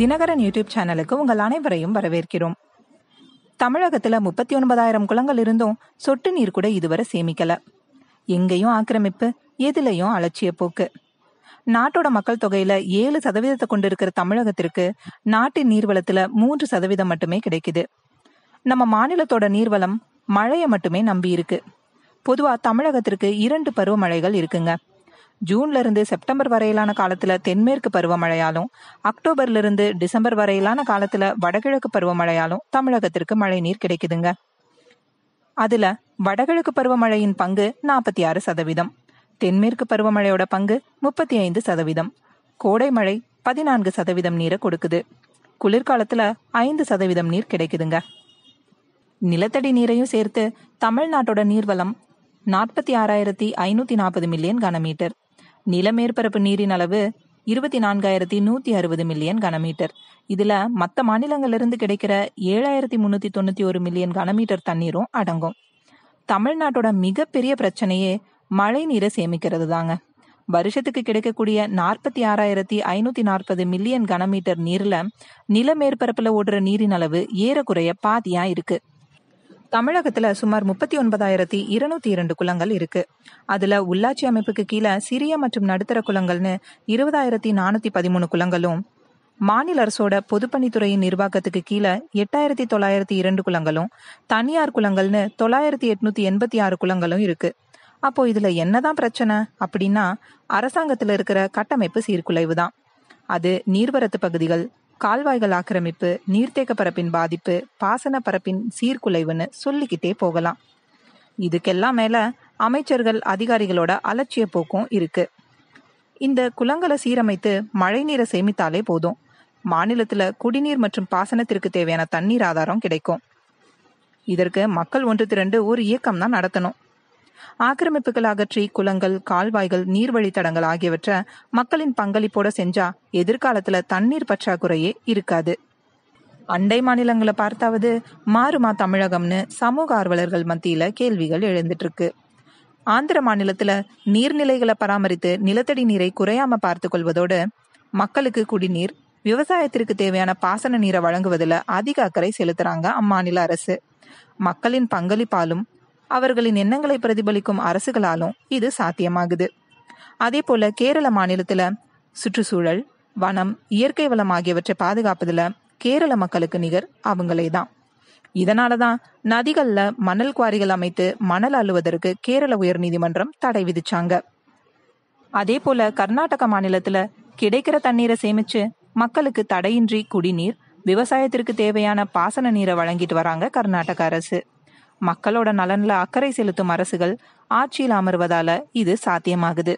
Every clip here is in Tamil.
தினகரன் யூடியூப் சேனலுக்கு உங்கள் அனைவரையும் வரவேற்கிறோம் தமிழகத்துல முப்பத்தி ஒன்பதாயிரம் குளங்கள் இருந்தும் சொட்டு நீர் கூட இதுவரை சேமிக்கல எங்கேயும் ஆக்கிரமிப்பு எதுலையும் அலட்சிய போக்கு நாட்டோட மக்கள் தொகையில ஏழு சதவீதத்தை கொண்டிருக்கிற தமிழகத்திற்கு நாட்டின் நீர்வளத்துல மூன்று சதவீதம் மட்டுமே கிடைக்குது நம்ம மாநிலத்தோட நீர்வளம் மழையை மட்டுமே நம்பி இருக்கு பொதுவா தமிழகத்திற்கு இரண்டு பருவமழைகள் இருக்குங்க ஜூன்ல இருந்து செப்டம்பர் வரையிலான காலத்துல தென்மேற்கு பருவமழையாலும் அக்டோபர்ல இருந்து டிசம்பர் வரையிலான காலத்துல வடகிழக்கு பருவமழையாலும் தமிழகத்திற்கு மழை நீர் கிடைக்குதுங்க அதுல வடகிழக்கு பருவமழையின் பங்கு நாற்பத்தி ஆறு சதவீதம் தென்மேற்கு பருவமழையோட பங்கு முப்பத்தி ஐந்து சதவீதம் கோடை மழை பதினான்கு சதவீதம் நீரை கொடுக்குது குளிர்காலத்துல ஐந்து சதவீதம் நீர் கிடைக்குதுங்க நிலத்தடி நீரையும் சேர்த்து தமிழ்நாட்டோட நீர்வளம் நாற்பத்தி ஆறாயிரத்தி ஐநூத்தி நாற்பது மில்லியன் கனமீட்டர் நில மேற்பரப்பு நீரின் அளவு இருபத்தி நான்காயிரத்தி நூத்தி அறுபது மில்லியன் கனமீட்டர் இதுல மற்ற மாநிலங்களிலிருந்து கிடைக்கிற ஏழாயிரத்தி முன்னூத்தி தொண்ணூத்தி ஒரு மில்லியன் கனமீட்டர் தண்ணீரும் அடங்கும் தமிழ்நாட்டோட மிகப்பெரிய பிரச்சனையே மழை நீரை சேமிக்கிறது தாங்க வருஷத்துக்கு கிடைக்கக்கூடிய நாற்பத்தி ஆறாயிரத்தி ஐநூத்தி நாற்பது மில்லியன் கனமீட்டர் நீர்ல நில மேற்பரப்புல ஓடுற நீரின் அளவு ஏறக்குறைய பாதியா இருக்கு தமிழகத்துல சுமார் முப்பத்தி ஒன்பதாயிரத்தி இருநூத்தி இரண்டு குளங்கள் இருக்கு அதுல உள்ளாட்சி அமைப்புக்கு கீழே சிறிய மற்றும் நடுத்தர குளங்கள்னு இருபதாயிரத்தி நானூத்தி பதிமூணு குளங்களும் மாநில அரசோட பொதுப்பணித்துறையின் நிர்வாகத்துக்கு கீழே எட்டாயிரத்தி தொள்ளாயிரத்தி இரண்டு குளங்களும் தனியார் குளங்கள்னு தொள்ளாயிரத்தி எட்நூத்தி எண்பத்தி ஆறு குளங்களும் இருக்கு அப்போ இதுல என்னதான் பிரச்சனை அப்படின்னா அரசாங்கத்துல இருக்கிற கட்டமைப்பு சீர்குலைவு தான் அது நீர்வரத்து பகுதிகள் கால்வாய்கள் ஆக்கிரமிப்பு நீர்த்தேக்க பரப்பின் பாதிப்பு பாசன பரப்பின் சீர்குலைவுன்னு சொல்லிக்கிட்டே போகலாம் இதுக்கெல்லாம் மேல அமைச்சர்கள் அதிகாரிகளோட அலட்சிய போக்கும் இருக்கு இந்த குளங்களை சீரமைத்து மழைநீரை சேமித்தாலே போதும் மாநிலத்துல குடிநீர் மற்றும் பாசனத்திற்கு தேவையான தண்ணீர் ஆதாரம் கிடைக்கும் இதற்கு மக்கள் ஒன்று திரண்டு ஒரு இயக்கம் தான் நடத்தணும் ஆக்கிரமிப்புகள் அகற்றி குளங்கள் கால்வாய்கள் நீர்வழித்தடங்கள் ஆகியவற்றை மக்களின் பங்களிப்போட செஞ்சா எதிர்காலத்துல தண்ணீர் பற்றாக்குறையே இருக்காது அண்டை மாநிலங்களை பார்த்தாவது மாறுமா தமிழகம்னு சமூக ஆர்வலர்கள் மத்தியில கேள்விகள் எழுந்துட்டு இருக்கு ஆந்திர மாநிலத்துல நீர்நிலைகளை பராமரித்து நிலத்தடி நீரை குறையாம பார்த்து கொள்வதோடு மக்களுக்கு குடிநீர் விவசாயத்திற்கு தேவையான பாசன நீரை வழங்குவதில் அதிக அக்கறை செலுத்துறாங்க அம்மாநில அரசு மக்களின் பங்களிப்பாலும் அவர்களின் எண்ணங்களை பிரதிபலிக்கும் அரசுகளாலும் இது சாத்தியமாகுது அதே போல கேரள மாநிலத்தில் சுற்றுச்சூழல் வனம் இயற்கை வளம் ஆகியவற்றை பாதுகாப்பதில் கேரள மக்களுக்கு நிகர் அவங்களே தான் இதனால தான் நதிகளில் மணல் குவாரிகள் அமைத்து மணல் அள்ளுவதற்கு கேரள உயர்நீதிமன்றம் தடை விதிச்சாங்க அதே போல கர்நாடக மாநிலத்தில் கிடைக்கிற தண்ணீரை சேமிச்சு மக்களுக்கு தடையின்றி குடிநீர் விவசாயத்திற்கு தேவையான பாசன நீரை வழங்கிட்டு வராங்க கர்நாடக அரசு மக்களோட நலன்ல அக்கறை செலுத்தும் அரசுகள் ஆட்சியில் அமர்வதால இது சாத்தியமாகுது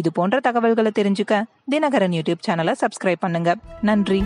இது போன்ற தகவல்களை தெரிஞ்சுக்க தினகரன் யூடியூப் சேனலை சப்ஸ்கிரைப் பண்ணுங்க நன்றி